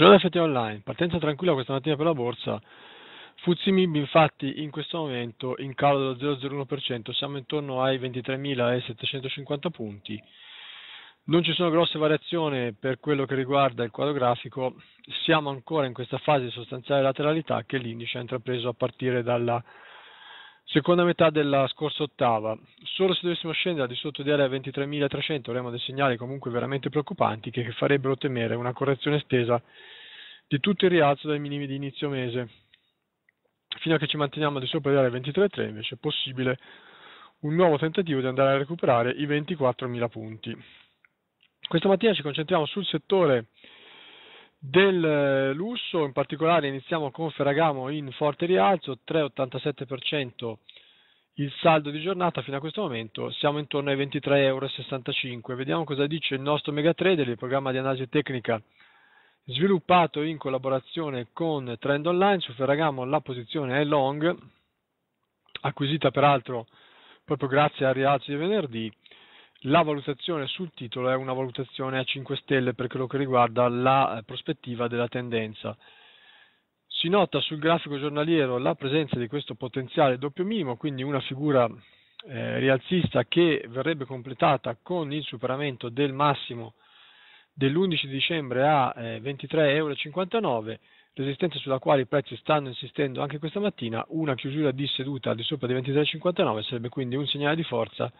Giornata effettiva online, partenza tranquilla questa mattina per la borsa. Fuzzi MIB infatti in questo momento in calo dello 0,01%, siamo intorno ai 23.750 punti. Non ci sono grosse variazioni per quello che riguarda il quadro grafico, siamo ancora in questa fase di sostanziale lateralità che l'indice ha intrapreso a partire dalla Seconda metà della scorsa ottava, solo se dovessimo scendere al di sotto di area 23.300 avremo dei segnali comunque veramente preoccupanti che farebbero temere una correzione estesa di tutto il rialzo dai minimi di inizio mese. Fino a che ci manteniamo di sopra di area 23.3 invece è possibile un nuovo tentativo di andare a recuperare i 24.000 punti. Questa mattina ci concentriamo sul settore del eh, lusso in particolare iniziamo con Ferragamo in forte rialzo, 3,87% il saldo di giornata fino a questo momento, siamo intorno ai 23,65 euro. Vediamo cosa dice il nostro Megatrader, il programma di analisi tecnica sviluppato in collaborazione con Trend Online. Su Ferragamo la posizione è long, acquisita peraltro proprio grazie al rialzo di venerdì la valutazione sul titolo è una valutazione a 5 stelle per quello che riguarda la eh, prospettiva della tendenza. Si nota sul grafico giornaliero la presenza di questo potenziale doppio mimo, quindi una figura eh, rialzista che verrebbe completata con il superamento del massimo dell'11 dicembre a eh, euro, resistenza sulla quale i prezzi stanno insistendo anche questa mattina, una chiusura di seduta al di sopra di 23,59 sarebbe quindi un segnale di forza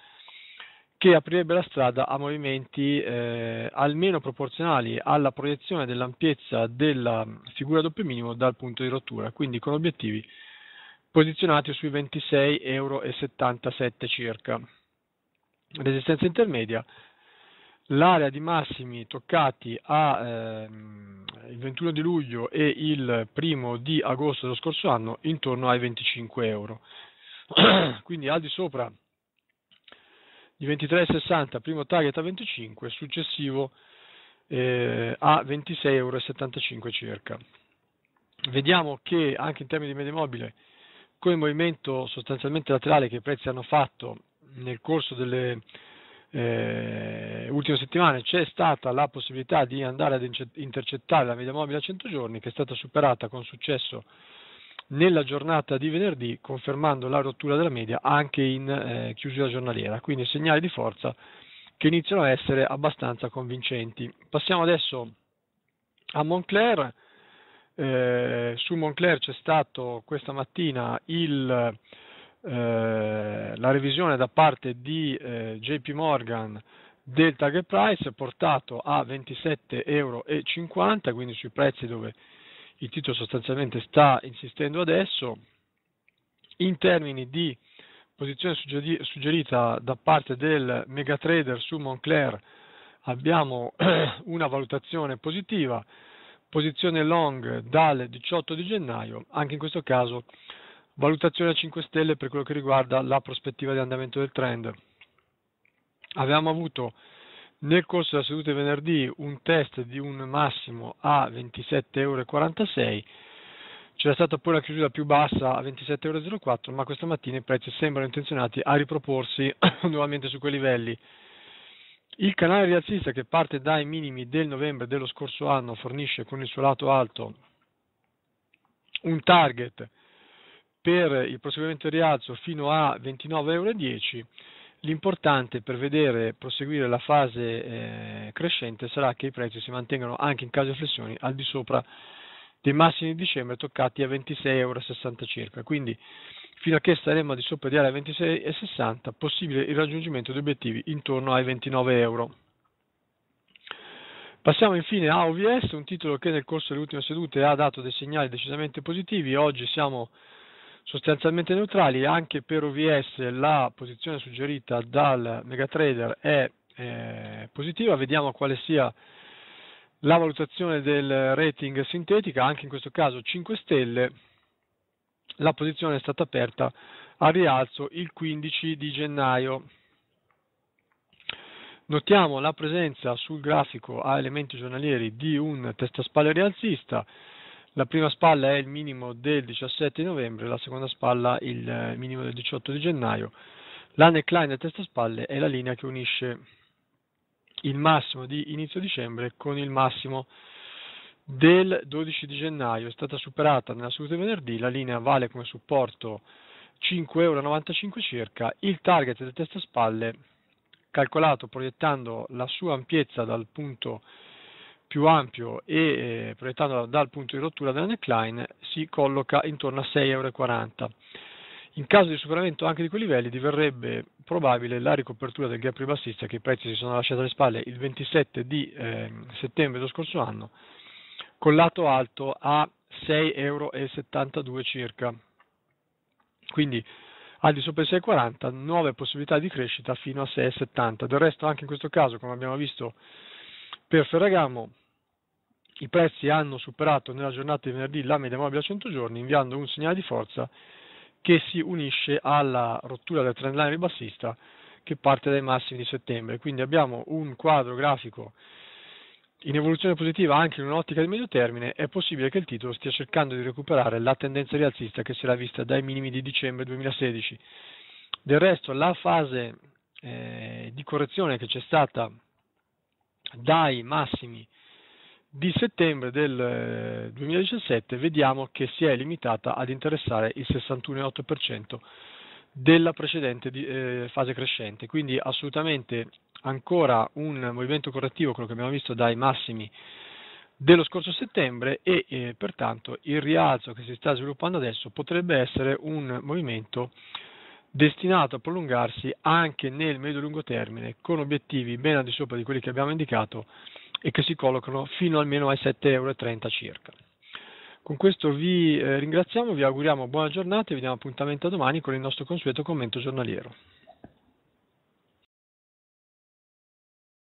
che aprirebbe la strada a movimenti eh, almeno proporzionali alla proiezione dell'ampiezza della figura doppio minimo dal punto di rottura, quindi con obiettivi posizionati sui 26,77 euro circa. Resistenza intermedia, l'area di massimi toccati a, eh, il 21 di luglio e il 1 di agosto dello scorso anno intorno ai 25 euro. quindi al di sopra di 23,60 primo target a 25 successivo eh, a 26,75 euro circa vediamo che anche in termini di media mobile con il movimento sostanzialmente laterale che i prezzi hanno fatto nel corso delle eh, ultime settimane c'è stata la possibilità di andare ad intercettare la media mobile a 100 giorni che è stata superata con successo nella giornata di venerdì confermando la rottura della media anche in eh, chiusura giornaliera, quindi segnali di forza che iniziano a essere abbastanza convincenti. Passiamo adesso a Moncler, eh, su Moncler c'è stato questa mattina il, eh, la revisione da parte di eh, JP Morgan del target price portato a 27,50 euro, quindi sui prezzi dove il titolo sostanzialmente sta insistendo adesso in termini di posizione suggerita da parte del megatrader su Moncler abbiamo una valutazione positiva, posizione long dal 18 di gennaio, anche in questo caso valutazione a 5 stelle per quello che riguarda la prospettiva di andamento del trend. Abbiamo avuto nel corso della seduta di venerdì un test di un massimo a 27,46 euro, c'era stata poi la chiusura più bassa a 27,04 euro, ma questa mattina i prezzi sembrano intenzionati a riproporsi nuovamente su quei livelli. Il canale rialzista che parte dai minimi del novembre dello scorso anno fornisce con il suo lato alto un target per il proseguimento di rialzo fino a 29,10 euro L'importante per vedere proseguire la fase eh, crescente sarà che i prezzi si mantengano anche in caso di flessioni al di sopra dei massimi di dicembre toccati a 26,60 euro circa. Quindi fino a che saremo di sopra di area 26,60 possibile il raggiungimento di obiettivi intorno ai 29 euro. Passiamo infine a OVS, un titolo che nel corso delle ultime sedute ha dato dei segnali decisamente positivi. Oggi siamo sostanzialmente neutrali, anche per OVS la posizione suggerita dal megatrader è eh, positiva, vediamo quale sia la valutazione del rating sintetica, anche in questo caso 5 stelle, la posizione è stata aperta a rialzo il 15 di gennaio. Notiamo la presenza sul grafico a elementi giornalieri di un testaspalla rialzista, la prima spalla è il minimo del 17 novembre, la seconda spalla il eh, minimo del 18 di gennaio. La neckline a testa spalle è la linea che unisce il massimo di inizio dicembre con il massimo del 12 di gennaio. È stata superata nella seduta di venerdì, la linea vale come supporto 5,95 euro circa, il target del testa spalle calcolato proiettando la sua ampiezza dal punto più ampio e eh, proiettato dal punto di rottura della neckline si colloca intorno a 6,40 euro. In caso di superamento anche di quei livelli diverrebbe probabile la ricopertura del gap ribassista che i prezzi si sono lasciati alle spalle il 27 di eh, settembre dello scorso anno con lato alto a 6,72 euro circa. Quindi al di sopra i 6,40 nuove possibilità di crescita fino a 6,70. Del resto anche in questo caso come abbiamo visto per Ferragamo i prezzi hanno superato nella giornata di venerdì la media mobile a 100 giorni inviando un segnale di forza che si unisce alla rottura del trend line ribassista che parte dai massimi di settembre. Quindi abbiamo un quadro grafico in evoluzione positiva anche in un'ottica di medio termine, è possibile che il titolo stia cercando di recuperare la tendenza rialzista che si era vista dai minimi di dicembre 2016. Del resto la fase eh, di correzione che c'è stata dai massimi di settembre del 2017 eh, vediamo che si è limitata ad interessare il 61,8% della precedente eh, fase crescente, quindi assolutamente ancora un movimento correttivo, quello che abbiamo visto dai massimi dello scorso settembre e eh, pertanto il rialzo che si sta sviluppando adesso potrebbe essere un movimento destinato a prolungarsi anche nel medio-lungo termine, con obiettivi ben al di sopra di quelli che abbiamo indicato e che si collocano fino almeno ai 7,30 euro circa. Con questo vi eh, ringraziamo, vi auguriamo buona giornata e vi diamo appuntamento a domani con il nostro consueto commento giornaliero.